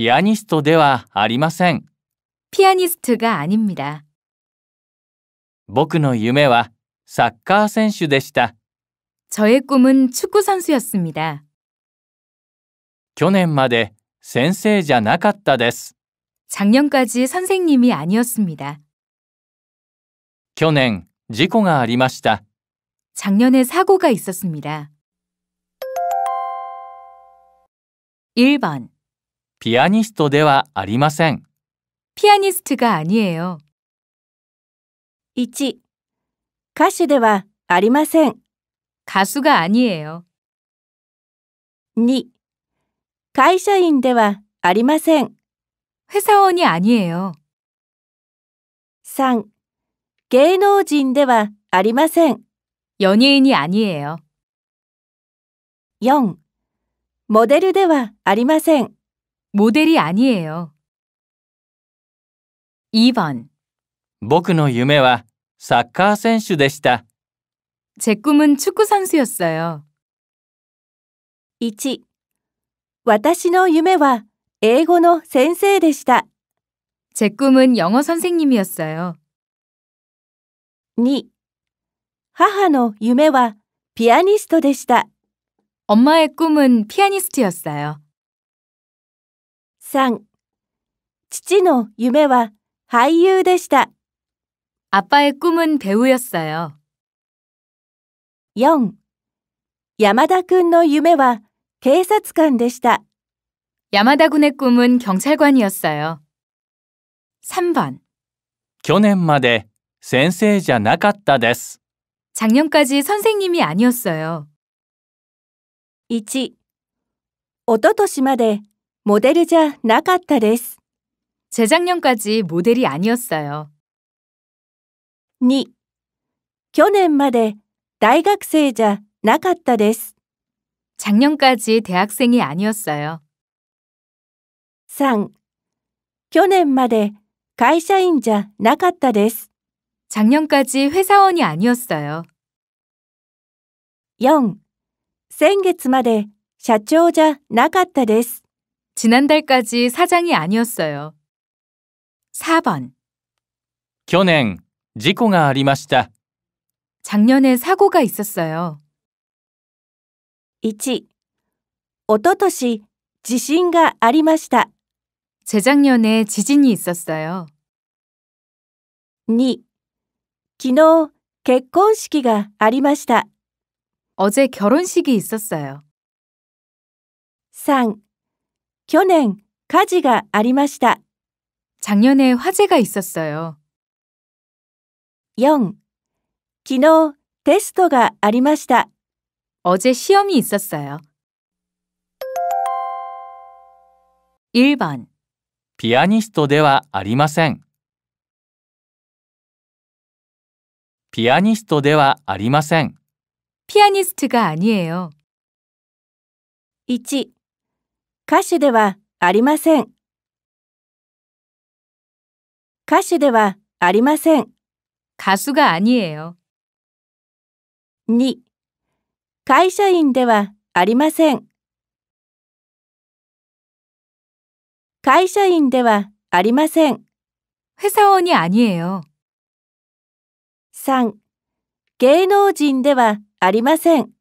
피아니스트 ではありません. 피아니스트가 아닙니다. 僕の夢はサッカー選手でした. 저의 꿈은 축구 선수였습니다. 去年まで先生じゃなかったです. 작년까지 선생님이 아니었습니다. 去年事故がありました. 작년에 사고가 있었습니다. 1번 ピアニストではありません。ピアニストが아니에 요。 1、歌手ではありません。歌手が아니에 요。 2、会社員ではありません。회사원이아니에 요。 3、芸能人ではありません。연예인이아니에 요。 4、モデルではありません。 모델이 아니에요. 2번 僕の夢はサッカー選手でした。제 꿈은 축구 선수였어요. 1. 私の夢は英語の先生でした。제 꿈은 영어 선생님이었어요. 2. 母の夢はピアニストでした。엄마의 꿈은 피아니스트였어요. 3.父の夢は俳優でした。 아빠의 꿈은 배우였어요. 4. 山田君の夢は警察官でした。 야마다 군의 꿈은 경찰관이었어요. 3번. 去年まで先生じゃなかったです。 작년까지 선생님이 아니었어요. 1. おととしまで 모델じゃなかったです。재작년까지 모델이 아니었어요. 2. 去年まで大学生じゃなかったです。 작년까지 대학생이 아니었어요. 3. 去年まで会社員じゃなかったです。 작년까지 회사원이 아니었어요. 4. 先月まで社長じゃなかったです。 지난달까지 사장이 아니었어요. 4번. 去年事故がありました 작년에 사고가 있었어요. 1おととし地震がありました 재작년에 지진이 있었어요. 2昨日結婚式がありました 어제 결혼식이 있었어요. 3去年火事がありました。 작년에 화재가 있었어요. 4. 昨日テストがありました。 어제 시험이 있었어요. 1번, ピアニストではありません。ピアニストではありません。 피아니스트가 아니에요. 1. 歌手ではありません歌手ではありません가수가아니에요2会社員ではありません会社員ではありません회사원이아니에요3芸能人ではありません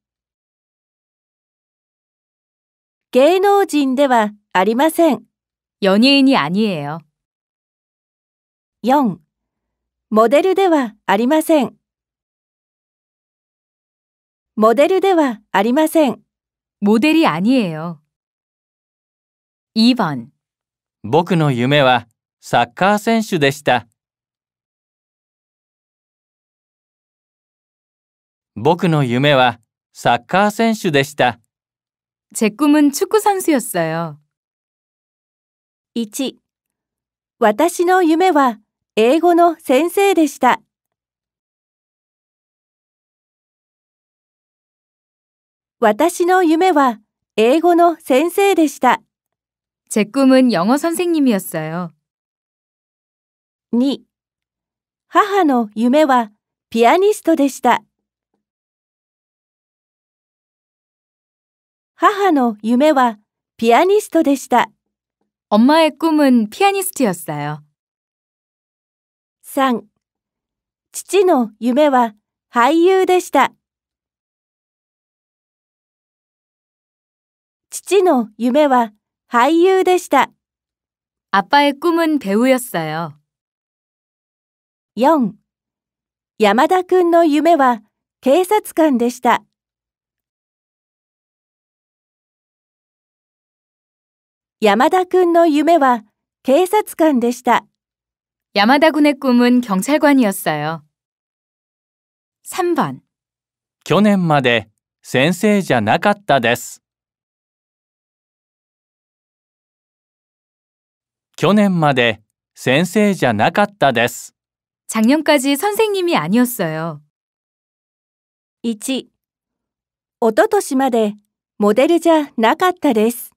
芸能人ではありません。연예인이아니에요 4. モデルではありません。モデルではありません。모델이아니에요2번僕の夢はサッカー選手でした。僕の夢はサッカー選手でした。제꿈은축구선수였어요 1. 私の夢は英語の先生でした。私の夢は英語の先生でした。제꿈은영어선생님이었어요 2. 母の夢はピアニストでした。母の夢はピアニストでした。엄마의꿈은피아니스트였어요 3. 父の夢は俳優でした父の夢は俳優でした아빠의꿈은배우였어요 4. 山田くんの夢は警察官でした。山田くんの夢は警察官でした。山田君の꿈은경찰관이었어 요。 3番。去年まで先生じゃなかったです。去年まで先生じゃなかったです。작년까지선생님이아니었어 요。 1. 一昨年までモデルじゃなかったです。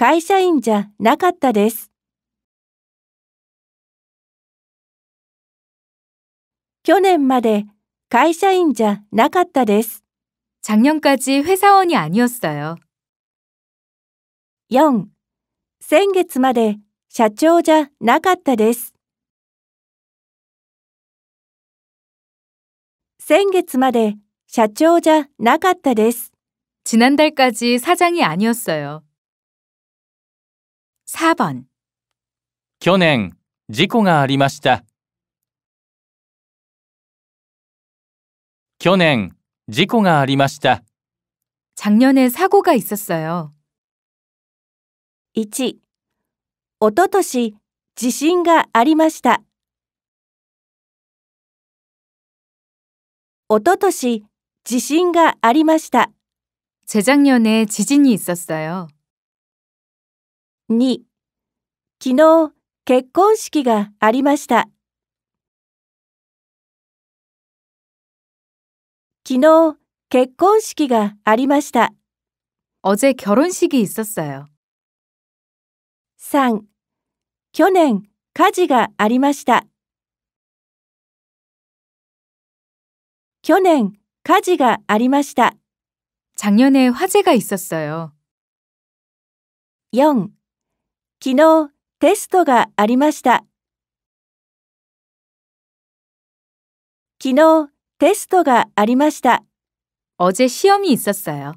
会社員じゃなかったです。去年まで会社員じゃなかったです。昨年까지회사원이아니었어 요。 4. 先月まで社長じゃなかったです。先月まで社長じゃなかったです。지난달까지사장이아니었어 요。 4번. 去年、事故がありました。去年、事故がありました。 작년에 사고가 있었어요. 1. おととし、 지신が ありました. おととし、지신が ありました. 재작년에 지진이 있었어요. 2昨日結婚式がありました昨日結婚式がありました어제결혼식이있었어요3去年火事がありました去年火事がありました작년에화재가있었어요4昨日テストがありました。昨日テストがありました。어제시험이있었어よ。